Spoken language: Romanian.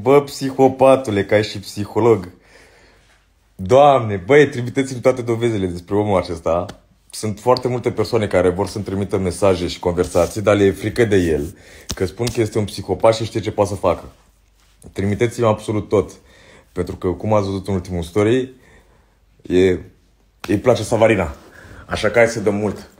Bă, psihopatule, ca și psiholog. Doamne, băi, trimiteți-mi toate dovezile despre omul acesta. Sunt foarte multe persoane care vor să-mi trimită mesaje și conversații, dar le e frică de el, că spun că este un psihopat și știe ce poate să facă. Trimiteți-mi absolut tot. Pentru că, cum ați văzut în ultimul story, e, îi place Savarina. Așa că hai să dăm mult.